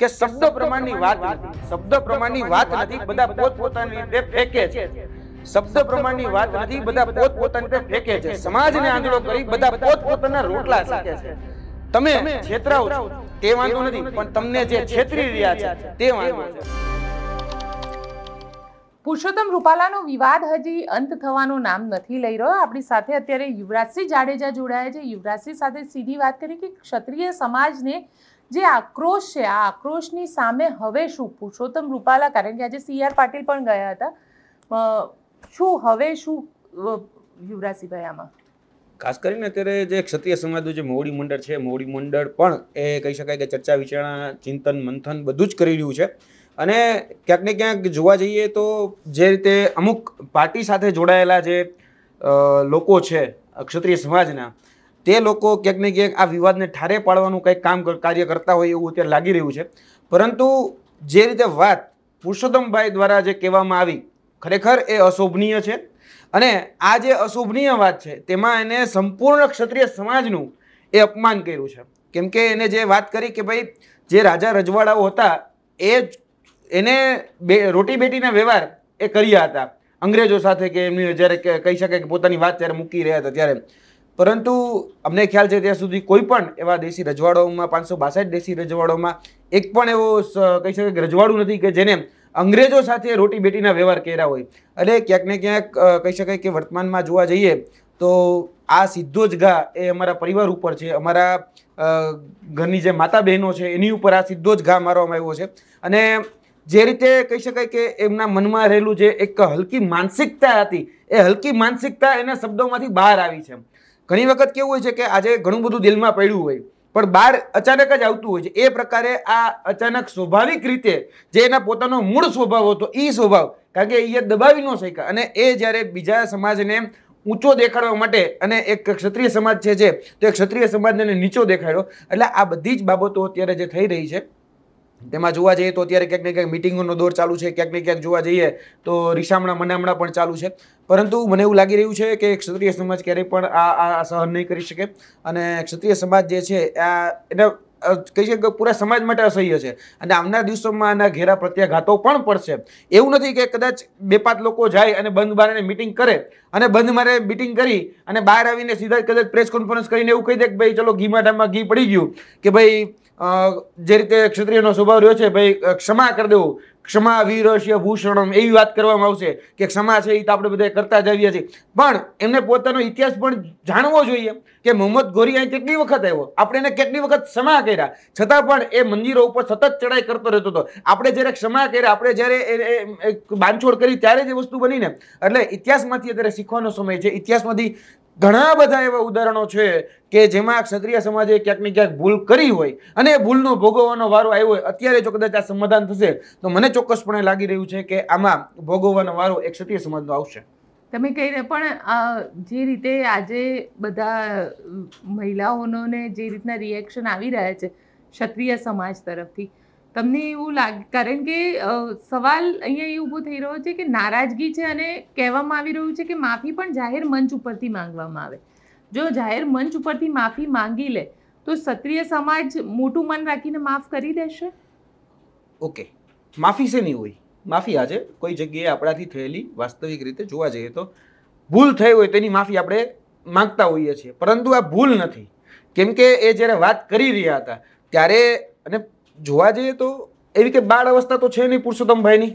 કે શબ્દ પ્રમાણની વાત શબ્દ પ્રમાણની વાત નથી બધા પોત પોતાની રીતે ફેંકે છે શબ્દ પ્રમાણની વાત નથી બધા પોત પોતાની રીતે ફેંકે છે સમાજને આંધળો કરી બધા પોત પોતાના રોટલા શીખે છે તમે છેતરાઓ છો તે વાંધો નથી પણ તમને જે છેતરી રહ્યા છે તે વાંધો છે પુરુષોત્તમ રૂપાલાનો વિવાદ હજી અંત થવાનું નામ નથી લઈ રહ્યો આપણી સાથે અત્યારે યુવરાજસિંહ જાડેજા જોડાયા છે યુવરાજસિંહ સાથે સીધી વાત કરી કે ક્ષત્રિય સમાજને જે આક્રોશ છે આ આક્રોશની સામે હવે શું પુરુષોત્તમ રૂપાલા કારણ કે આજે સીઆર આર પાટીલ પણ ગયા હતા શું હવે શું યુવરાજસિંહભાઈ આમાં ખાસ કરીને અત્યારે જે ક્ષત્રિય સમાજનું જે મોડી મંડળ છે મોડી મંડળ પણ એ કહી શકાય કે ચર્ચા વિચારણા ચિંતન મંથન બધું જ કરી રહ્યું છે અને ક્યાંક ને ક્યાંક જોવા જઈએ તો જે રીતે અમુક પાર્ટી સાથે જોડાયેલા જે લોકો છે ક્ષત્રિય સમાજના તે લોકો ક્યાંક ને ક્યાંક આ વિવાદને ઠારે પાડવાનું કંઈક કામ કાર્ય કરતા હોય એવું અત્યારે લાગી રહ્યું છે પરંતુ જે રીતે વાત પુરુષોત્તમભાઈ દ્વારા જે કહેવામાં આવી ખરેખર એ અશોભનીય છે અને આ જે અશોભનીય વાત છે તેમાં એને સંપૂર્ણ ક્ષત્રિય સમાજનું એ અપમાન કર્યું છે કેમ કે એને જે વાત કરી કે ભાઈ જે રાજા રજવાડાઓ હતા એ એને બે રોટી બેટીના વ્યવહાર એ કર્યા હતા અંગ્રેજો સાથે કે એમની જ્યારે કહી શકે કે પોતાની વાત ત્યારે મૂકી રહ્યા હતા ત્યારે પરંતુ અમને ખ્યાલ છે ત્યાં સુધી કોઈ પણ એવા દેશી રજવાડાઓમાં પાંચસો બાસઠ દેશી રજવાડાઓમાં એક પણ એવો કહી શકાય રજવાડું નથી કે જેને અંગ્રેજો સાથે રોટી બેટીના વ્યવહાર કર્યા હોય અને ક્યાંક ને ક્યાંક કહી શકાય કે વર્તમાનમાં જોવા જઈએ તો આ સીધો જ ઘા એ અમારા પરિવાર ઉપર છે અમારા ઘરની જે માતા બહેનો છે એની ઉપર આ સીધો જ ઘા મારવામાં આવ્યો છે અને જે રીતે કહી શકાય કે એમના મનમાં રહેલું જે એક હલકી માનસિકતા હતી એ હલકી માનસિકતા એના શબ્દોમાંથી બહાર આવી છે ઘણી વખત કેવું હોય છે કે આજે ઘણું બધું દિલમાં પડ્યું હોય પણ બહાર અચાનક જ આવતું હોય છે એ પ્રકારે આ અચાનક સ્વાભાવિક રીતે જે એના પોતાનો મૂળ સ્વભાવ હતો એ સ્વભાવ કારણ કે એ દબાવી ન શક્યા અને એ જ્યારે બીજા સમાજને ઊંચો દેખાડવા માટે અને એક ક્ષત્રિય સમાજ છે જે તો એ ક્ષત્રિય સમાજને નીચો દેખાડ્યો એટલે આ બધી જ બાબતો અત્યારે જે થઈ રહી છે તેમાં જોવા જઈએ તો અત્યારે ક્યાંક ને ક્યાંક મિટિંગોનો દોર ચાલુ છે ક્યાંક ને ક્યાંક જોવા જઈએ તો રીસામણા મનામણા પણ ચાલુ છે પરંતુ મને એવું લાગી રહ્યું છે કે ક્ષત્રિય સમાજ ક્યારેય પણ આ આ સહન નહીં કરી શકે અને ક્ષત્રિય સમાજ જે છે આ એને કહી છે કે પૂરા સમાજ માટે અસહ્ય છે અને આવનાર દિવસોમાં આના ઘેરા પ્રત્યાઘાતો પણ પડશે એવું નથી કે કદાચ બે પાંચ લોકો જાય અને બંધ બારને મિટિંગ કરે અને બંધ મારે મિટિંગ કરી અને બહાર આવીને સીધા કદાચ પ્રેસ કોન્ફરન્સ કરીને એવું કહી દે કે ભાઈ ચલો ઘીમાં ઢામાં ઘી પડી ગયું કે ભાઈ જે રીતે ક્ષત્રિયનો સ્વભાવ રહ્યો છે ભાઈ ક્ષમા કરી દેવું ક્ષમા વીરસ્ય ભૂષણમ એવી વાત કરવામાં આવશે કે ક્ષમા છે એ તો આપણે બધા કરતા જ છીએ પણ એમને પોતાનો ઇતિહાસ પણ જાણવો જોઈએ કે મોહમ્મદ ગોરી અહીં કેટલી વખત આવ્યો આપણે એને કેટલી વખત ક્ષમા કર્યા છતાં પણ એ મંદિરો ઉપર સતત ચડાઈ કરતો રહેતો હતો આપણે જ્યારે ક્ષમા કર્યા આપણે જ્યારે બાંધછોડ કરી ત્યારે જે વસ્તુ બનીને એટલે ઇતિહાસમાંથી અત્યારે શીખવાનો સમય છે ઇતિહાસમાંથી ઘણા બધા એવા ઉદાહરણો છે કે જેમાં ક્ષત્રિય સમાજે ક્યાંક ને ક્યાંક ભૂલ કરી હોય અને ભૂલનો ભોગવવાનો વારો આવ્યો હોય અત્યારે જો કદાચ આ સમાધાન થશે તો મને ચોક્કસપણે લાગી રહ્યું છે કે આમાં ભોગવવાનો વારો એક ક્ષત્રિય સમાજનો આવશે તમે કહીને પણ જે રીતે આજે બધા મહિલાઓને જે રીતના રિએક્શન આવી રહ્યા છે ક્ષત્રિય સમાજ તરફથી તમને એવું લાગે કારણ કે સવાલ અહીંયા એ ઊભો થઈ રહ્યો છે કે નારાજગી છે અને કહેવામાં આવી રહ્યું છે કે માફી પણ જાહેર મંચ ઉપરથી માંગવામાં આવે જો જાહેર મંચ ઉપરથી માફી માંગી લે તો ક્ષત્રિય સમાજ મોટું મન રાખીને માફ કરી દેશે ઓકે માફી છે નહીં હોય માફી આજે કોઈ જગ્યાએ આપણાથી થયેલી વાસ્તવિક રીતે જોવા જઈએ તો ભૂલ થઈ હોય તેની માફી આપણે માંગતા હોઈએ છીએ પરંતુ આ ભૂલ નથી કેમ કે એ જ્યારે વાત કરી રહ્યા હતા ત્યારે અને જોવા જઈએ તો એવી રીતે બાળ અવસ્થા તો છે નહીં પુરુષોત્તમભાઈની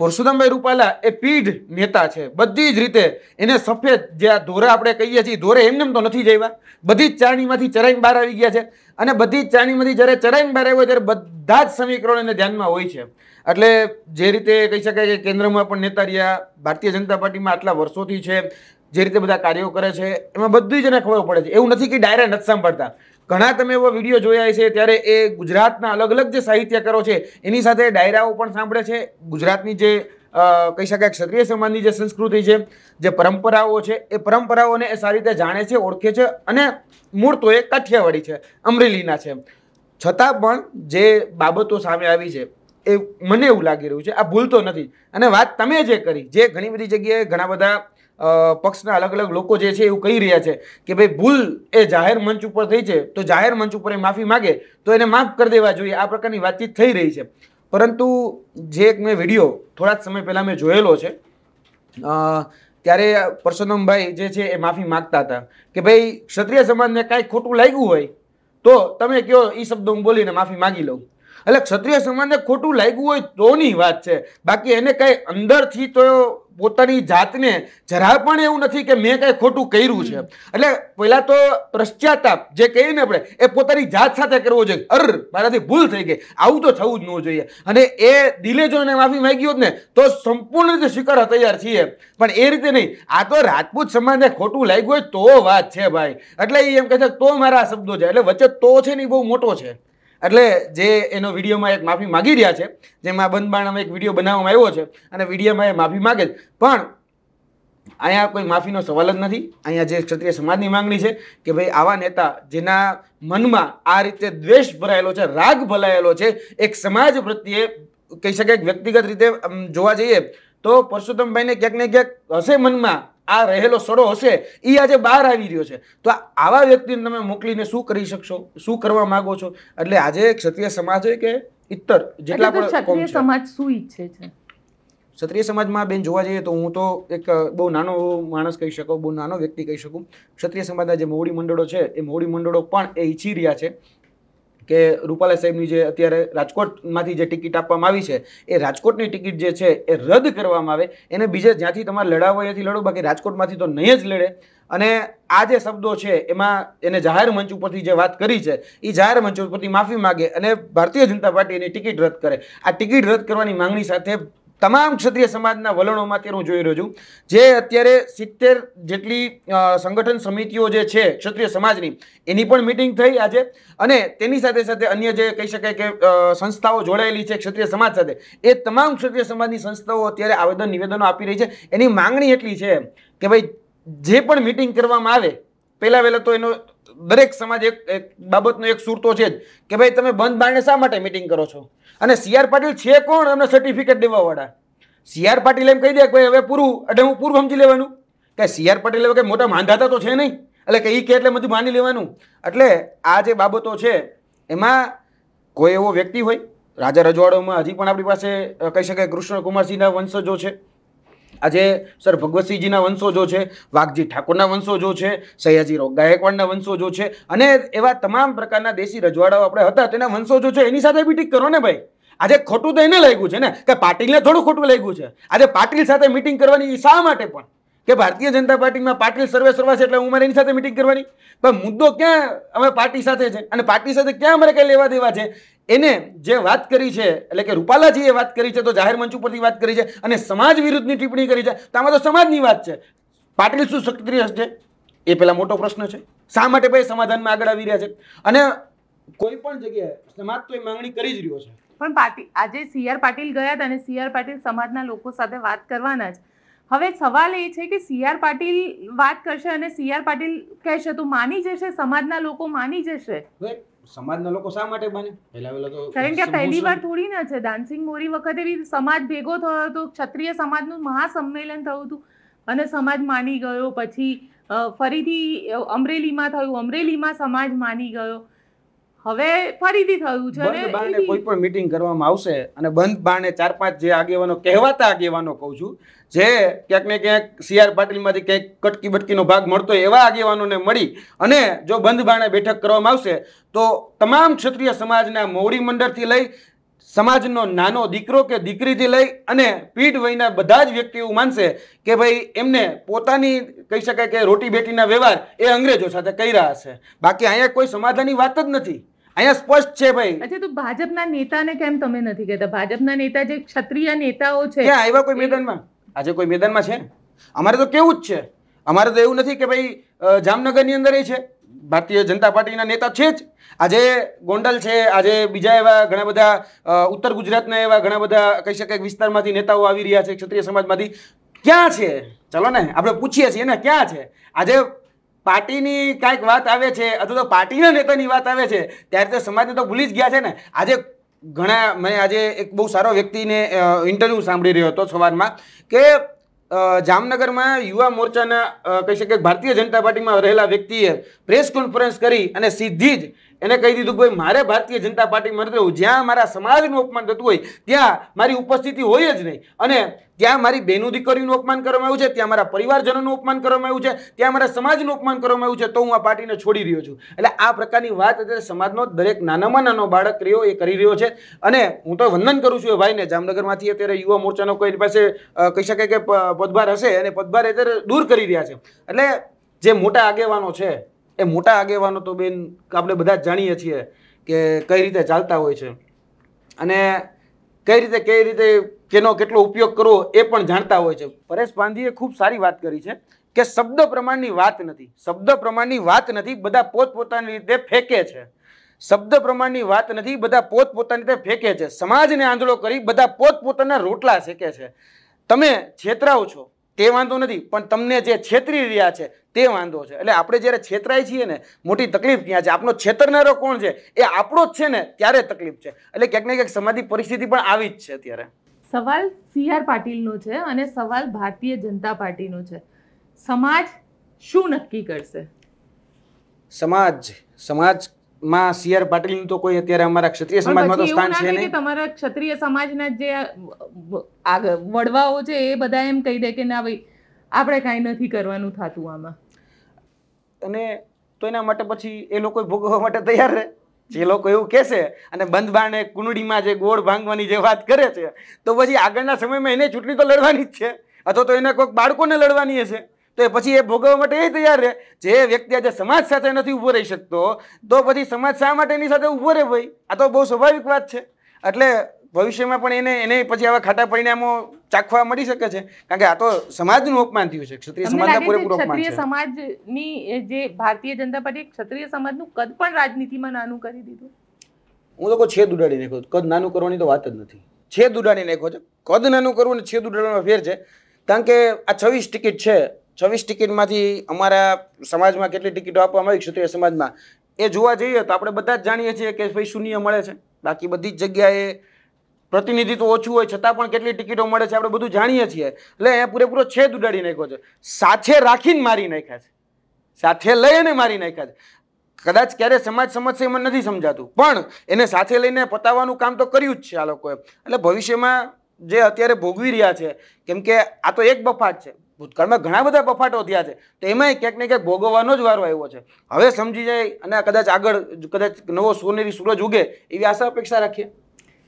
પુરુષોત્તમભાઈ રૂપાલા એ પીઢ નેતા છે બધી જ રીતે એને સફેદ જે આ ધોરા આપણે કહીએ છીએ ધોરે એમને તો નથી જઈવા બધી જ ચારણીમાંથી ચરાઈને બહાર આવી ગયા છે અને બધી જ ચારણીમાંથી જ્યારે ચરાઈને બહાર આવ્યો ત્યારે બધા જ સમીકરણો એને ધ્યાનમાં હોય છે એટલે જે રીતે કહી શકાય કે કેન્દ્રમાં પણ નેતા રહ્યા ભારતીય જનતા પાર્ટીમાં આટલા વર્ષોથી છે જે રીતે બધા કાર્યો કરે છે એમાં બધું જ એને ખબર પડે છે એવું નથી કે ડાયરેક્ટ નથી સાંભળતા ઘણા તમે એવા વિડીયો જોયા છે ત્યારે એ ગુજરાતના અલગ અલગ જે સાહિત્યકારો છે એની સાથે ડાયરાઓ પણ સાંભળે છે ગુજરાતની જે કહી શકાય ક્ષત્રિય સમાજની જે સંસ્કૃતિ છે જે પરંપરાઓ છે એ પરંપરાઓને એ સારી રીતે જાણે છે ઓળખે છે અને મૂળ તો એ કાઠિયાવાડી છે અમરેલીના છે છતાં પણ જે બાબતો સામે આવી છે એ મને એવું લાગી રહ્યું છે આ ભૂલતો નથી અને વાત તમે જે કરી જે ઘણી બધી જગ્યાએ ઘણા બધા પક્ષના અલગ અલગ લોકો જે છે એવું કહી રહ્યા છે કે ભાઈ ભૂલ એ જાહેર મંચ ઉપર થઈ છે તો જાહેર મંચ ઉપર એ માફી માગે તો એને માફ કરી દેવા જોઈએ આ પ્રકારની વાતચીત થઈ રહી છે પરંતુ જે એક મેં વિડીયો થોડા જ સમય પહેલાં મેં જોયેલો છે ત્યારે પરસોત્તમભાઈ જે છે એ માફી માગતા હતા કે ભાઈ ક્ષત્રિય સમાજને કાંઈ ખોટું લાગ્યું હોય તો તમે કહો એ શબ્દો હું બોલીને માફી માગી લઉં એટલે ક્ષત્રિય સમાજને ખોટું લાગ્યું હોય તોની વાત છે બાકી એને કાંઈ અંદરથી તો પોતાની જાતને જરા પણ એવું નથી કે મેં કાંઈ ખોટું કર્યું છે એટલે પહેલાં તો પશ્ચાતાપ જે કહીએ ને આપણે એ પોતાની જાત સાથે કરવો જોઈએ અર મારાથી ભૂલ થઈ ગઈ આવું તો થવું જ ન જોઈએ અને એ દિલે જો એને માફી માંગી હોત ને તો સંપૂર્ણ રીતે સ્વીકારવા તૈયાર છીએ પણ એ રીતે નહીં આ તો રાજપૂત સમાજને ખોટું લાગ્યું હોય તો વાત છે ભાઈ એટલે એ એમ કહે છે તો મારા શબ્દો છે એટલે વચ્ચે તો છે ને એ બહુ મોટો છે એટલે જે એનો વિડીયોમાં એક માફી માગી રહ્યા છે જેમાં બંધબાણામાં એક વિડીયો બનાવવામાં આવ્યો છે અને વિડીયોમાં એ માફી માગે છે પણ અહીંયા કોઈ માફીનો સવાલ જ નથી અહીંયા જે ક્ષત્રિય સમાજની માંગણી છે કે ભાઈ આવા નેતા જેના મનમાં આ રીતે દ્વેષ ભરાયેલો છે રાગ ભલાયેલો છે એક સમાજ પ્રત્યે કહી શકાય વ્યક્તિગત રીતે જોવા જઈએ તો પરસોત્તમભાઈને ક્યાંક ને ક્યાંક હશે મનમાં આ રહેલો સડો હશે એ આજે બહાર આવી રહ્યો છે તો આવા વ્યક્તિને તમે મોકલીને શું કરી શકશો શું કરવા માંગો છો એટલે આજે ક્ષત્રિય સમાજ હોય કે ઇતર જેટલા પણ સમાજ શું ઈચ્છે છે ક્ષત્રિય સમાજમાં બેન જોવા જઈએ તો હું તો એક બહુ નાનો માણસ કહી શકું બહુ નાનો વ્યક્તિ કહી શકું ક્ષત્રિય સમાજના જે મોવડી મંડળો છે એ મોવડી મંડળો પણ એ ઈચ્છી રહ્યા છે કે રૂપાલા સાહેબની જે અત્યારે રાજકોટમાંથી જે ટિકિટ આપવામાં આવી છે એ રાજકોટની ટિકિટ જે છે એ રદ કરવામાં આવે એને બીજે જ્યાંથી તમારે લડાવો એથી લડો બાકી રાજકોટમાંથી તો નહીં જ લડે અને આ જે શબ્દો છે એમાં એને જાહેર મંચ ઉપરથી જે વાત કરી છે એ જાહેર મંચ ઉપરથી માફી માગે અને ભારતીય જનતા પાર્ટી એની ટિકિટ રદ કરે આ ટિકિટ રદ કરવાની માંગણી સાથે તમામ ક્ષત્રિય સમાજના વલણોમાં અત્યારે હું જોઈ રહ્યો છું જે અત્યારે સિત્તેર જેટલી સંગઠન સમિતિઓ જે છે ક્ષત્રિય સમાજની એની પણ મિટિંગ થઈ આજે અને તેની સાથે સાથે અન્ય જે કહી શકાય કે સંસ્થાઓ જોડાયેલી છે ક્ષત્રિય સમાજ સાથે એ તમામ ક્ષત્રિય સમાજની સંસ્થાઓ અત્યારે આવેદન નિવેદનો આપી રહી છે એની માંગણી એટલી છે કે ભાઈ જે પણ મિટિંગ કરવામાં આવે પહેલાં વહેલા તો એનો દરેક સમાજ એક એક બાબતનો એક સુરતો છે જ કે ભાઈ તમે બંધ બારણે શા માટે મિટિંગ કરો છો અને સીઆર પાટીલ છે કોણ એમને સર્ટિફિકેટ દેવાવાળા સીઆર પાટીલ એમ કહી દે કે ભાઈ હવે પૂરું એટલે હું પૂરું સમજી લેવાનું કે સીઆર પાટીલ હવે કંઈ મોટા માંધાતા તો છે નહીં એટલે કે એ કે એટલે બધું માની લેવાનું એટલે આ જે બાબતો છે એમાં કોઈ એવો વ્યક્તિ હોય રાજા રજવાડોમાં હજી પણ આપણી પાસે કહી શકાય કૃષ્ણકુમારસિંહના વંશજો છે આજે સર ભગવતસિંહજીના વંશોજો છે વાઘજી ઠાકોરના વંશોજો છે સયાજીરાવ ગાયકવાડના વંશોજો છે અને એવા તમામ પ્રકારના દેશી રજવાડાઓ આપણે હતા તેના વંશોજો છે એની સાથે બી ટીક કરો ને ભાઈ આજે ખોટું તો એને લાગ્યું છે ને કે પાટીલને થોડું ખોટું લાગ્યું છે આજે પાટીલ સાથે મિટિંગ કરવાની શા માટે પણ કે ભારતીય જનતા પાર્ટીમાં પાટીલ સર્વે સર્વા છે એટલે હું મારે એની સાથે મિટિંગ કરવાની પણ મુદ્દો ક્યાં અમે પાર્ટી સાથે છે અને પાર્ટી સાથે ક્યાં અમારે કંઈ લેવા દેવા છે એને જે વાત કરી છે એટલે કે રૂપાલાજીએ વાત કરી છે તો જાહેર મંચ ઉપરથી વાત કરી છે અને સમાજ વિરુદ્ધની ટિપ્પણી કરી છે તો આમાં તો સમાજની વાત છે પાટીલ શું સક્રિય હશે એ પહેલાં મોટો પ્રશ્ન છે શા માટે ભાઈ સમાધાનમાં આગળ આવી રહ્યા છે અને કોઈ પણ જગ્યાએ સમાજ તો એ માંગણી કરી જ રહ્યો છે પણ પાટીલ આજે સીઆર આર પાટીલ ગયા હતા અને સીઆર પાટીલ સમાજના લોકો સાથે વાત કરવાના જ હવે સવાલ એ છે કે સીઆર પાટીલ વાત કરશે અને સીઆર પાટીલ કહેશે તો માની જશે સમાજના લોકો માની જશે સમાજના લોકો શા માટે બને પહેલા પહેલા તો કારણ કે પહેલી વાર થોડી ના છે ડાન્સિંગ મોરી વખતે બી સમાજ ભેગો થયો હતો ક્ષત્રિય સમાજનું મહાસંમેલન થયું હતું અને સમાજ માની ગયો પછી ફરીથી અમરેલીમાં થયું અમરેલીમાં સમાજ માની ગયો હવે ફરીથી થયું છે બંધ બારણે કોઈ પણ મીટિંગ કરવામાં આવશે અને બંધ બારણે ચાર પાંચ જે આગેવાનો કહેવાતા આગેવાનો કહું છું જે ક્યાંક ને ક્યાંક સીઆર પાટીલમાંથી ક્યાંક કટકી બટકીનો ભાગ મળતો એવા આગેવાનોને મળી અને જો બંધ બારણે બેઠક કરવામાં આવશે તો તમામ ક્ષત્રિય સમાજના મોવડી મંડળથી લઈ સમાજનો નાનો દીકરો કે દીકરીથી લઈ અને પીઢ વયના બધા જ વ્યક્તિઓ માનશે કે ભાઈ એમને પોતાની કહી શકાય કે રોટી બેટીના વ્યવહાર એ અંગ્રેજો સાથે રહ્યા હશે બાકી અહીંયા કોઈ સમાધાનની વાત જ નથી અહીંયા સ્પષ્ટ છે ભાઈ અચ્છા તો ભાજપના નેતાને કેમ તમે નથી કહેતા ભાજપના નેતા જે ક્ષત્રિય નેતાઓ છે ક્યાં આવ્યા કોઈ મેદાનમાં આજે કોઈ મેદાનમાં છે અમારે તો કેવું જ છે અમારે તો એવું નથી કે ભાઈ જામનગરની અંદર એ છે ભારતીય જનતા પાર્ટીના નેતા છે જ આજે ગોંડલ છે આજે બીજા એવા ઘણા બધા ઉત્તર ગુજરાતના એવા ઘણા બધા કહી શકાય વિસ્તારમાંથી નેતાઓ આવી રહ્યા છે ક્ષત્રિય સમાજમાંથી ક્યાં છે ચલો ને આપણે પૂછીએ છીએ ને ક્યાં છે આજે પાર્ટીની કાંઈક વાત આવે છે અથવા તો પાર્ટીના નેતાની વાત આવે છે ત્યારે તો સમાજને તો ભૂલી જ ગયા છે ને આજે ઘણા મેં આજે એક બહુ સારો વ્યક્તિને ઇન્ટરવ્યૂ સાંભળી રહ્યો હતો સવારમાં કે જામનગરમાં યુવા મોરચાના કહી શકે ભારતીય જનતા પાર્ટીમાં રહેલા વ્યક્તિએ પ્રેસ કોન્ફરન્સ કરી અને સીધી જ એને કહી દીધું ભાઈ મારે ભારતીય જનતા પાર્ટીમાં નથી રહેવું જ્યાં મારા સમાજનું અપમાન થતું હોય ત્યાં મારી ઉપસ્થિતિ હોય જ નહીં અને ત્યાં મારી બેનું દીકરીનું અપમાન કરવામાં આવ્યું છે ત્યાં મારા પરિવારજનોનું અપમાન કરવામાં આવ્યું છે ત્યાં મારા સમાજનું અપમાન કરવામાં આવ્યું છે તો હું આ પાર્ટીને છોડી રહ્યો છું એટલે આ પ્રકારની વાત અત્યારે સમાજનો દરેક નાનામાં નાનો બાળક રહ્યો એ કરી રહ્યો છે અને હું તો વંદન કરું છું એ ભાઈને જામનગરમાંથી અત્યારે યુવા મોરચાનો કોઈ પાસે કહી શકાય કે પદભાર હશે અને પદભાર અત્યારે દૂર કરી રહ્યા છે એટલે જે મોટા આગેવાનો છે એ મોટા આગેવાનો તો બેન આપણે બધા જ જાણીએ છીએ કે કઈ રીતે ચાલતા હોય છે અને કઈ રીતે કઈ રીતે કેનો કેટલો ઉપયોગ કરવો એ પણ જાણતા હોય છે પરેશ પાંધીએ ખૂબ સારી વાત કરી છે કે શબ્દ પ્રમાણની વાત નથી શબ્દ પ્રમાણની વાત નથી બધા પોતપોતાની રીતે ફેંકે છે શબ્દ પ્રમાણની વાત નથી બધા પોતપોતાની રીતે ફેંકે છે સમાજને આંધળો કરી બધા પોતપોતાના રોટલા શેકે છે તમે છેતરાવ છો તે વાંધો નથી પણ તમને જે છેતરી રહ્યા છે તે વાંધો છે એટલે આપણે જ્યારે છેતરાય છીએ ને મોટી તકલીફ ક્યાં છે આપણો છેતરનારો કોણ છે એ આપણો જ છે ને ત્યારે તકલીફ છે એટલે ક્યાંક ને ક્યાંક સમાધિક પરિસ્થિતિ પણ આવી જ છે અત્યારે સવાલ સીઆર પાટીલનો છે અને સવાલ ભારતીય જનતા પાર્ટીનો છે સમાજ શું નક્કી કરશે સમાજ સમાજ માં સીઆર પાટીલ તો કોઈ અત્યારે અમારા ક્ષત્રિય સમાજમાં તો સ્થાન છે નહીં તમારા ક્ષત્રિય સમાજના જે વડવાઓ છે એ બધા એમ કહી દે કે ના ભાઈ આપણે કાંઈ નથી કરવાનું થતું આમાં અને તો એના માટે પછી એ લોકો ભોગવવા માટે તૈયાર રહે જે લોકો એવું કહેશે અને બંધ બાણે કુંડળીમાં જે ગોળ ભાંગવાની જે વાત કરે છે તો પછી આગળના સમયમાં એને ચૂંટણી તો લડવાની જ છે અથવા તો એના કોઈક બાળકોને લડવાની હશે તો એ પછી એ ભોગવવા માટે એ તૈયાર રહે જે વ્યક્તિ આજે સમાજ સાથે નથી ઊભો રહી શકતો તો પછી સમાજ શા માટે એની સાથે ઊભો રહે ભાઈ આ તો બહુ સ્વાભાવિક વાત છે એટલે ભવિષ્યમાં પણ એને એને પછી આવા ખાટા પરિણામો ચાખવા મળી શકે છે કારણ કે આ તો સમાજનું અપમાન થયું છે ક્ષત્રિય સમાજના પૂરેપૂરો સમાજની જે ભારતીય જનતા પાર્ટી ક્ષત્રિય સમાજનું કદ પણ રાજનીતિમાં નાનું કરી દીધું હું તો કોઈ છેદ ઉડાડી નાખો કદ નાનું કરવાની તો વાત જ નથી છેદ ઉડાડી નાખ્યો છે કદ નાનું કરવું અને છેદ ઉડાડવાનો ફેર છે કારણ કે આ છવ્વીસ ટિકિટ છે છવ્વીસ ટિકિટમાંથી અમારા સમાજમાં કેટલી ટિકિટો આપવામાં આવી ક્ષત્રિય સમાજમાં એ જોવા જઈએ તો આપણે બધા જ જાણીએ છીએ કે ભાઈ શૂન્ય મળે છે બાકી બધી જ જગ્યાએ પ્રતિનિધિત્વ ઓછું હોય છતાં પણ કેટલી ટિકિટો મળે છે આપણે બધું જાણીએ છીએ એટલે અહીંયા પૂરેપૂરો છેદ ઉડાડી નાખ્યો છે સાથે રાખીને મારી નાખ્યા છે સાથે લઈને મારી નાખ્યા છે કદાચ ક્યારે સમાજ સમજશે એમાં નથી સમજાતું પણ એને સાથે લઈને પતાવવાનું કામ તો કર્યું જ છે આ લોકોએ એટલે ભવિષ્યમાં જે અત્યારે ભોગવી રહ્યા છે કેમ કે આ તો એક બફાટ છે ભૂતકાળમાં ઘણા બધા બફાટો થયા છે તો એમાંય ક્યાંક ને ક્યાંક ભોગવવાનો જ વારો આવ્યો છે હવે સમજી જાય અને કદાચ આગળ કદાચ નવો સોનેરી સૂરજ ઉગે એવી આશા અપેક્ષા રાખીએ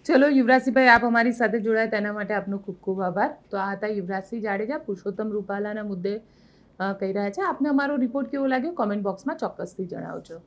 ચલો યુવરાજસિંહભાઈ આપ અમારી સાથે જોડાયા તેના માટે આપનો ખૂબ ખૂબ આભાર તો આ હતા યુવરાજસિંહ જાડેજા પુરુષોત્તમ રૂપાલાના મુદ્દે કહી રહ્યા છે આપને અમારો રિપોર્ટ કેવો લાગ્યો કોમેન્ટ બોક્સમાં ચોક્કસથી જણાવજો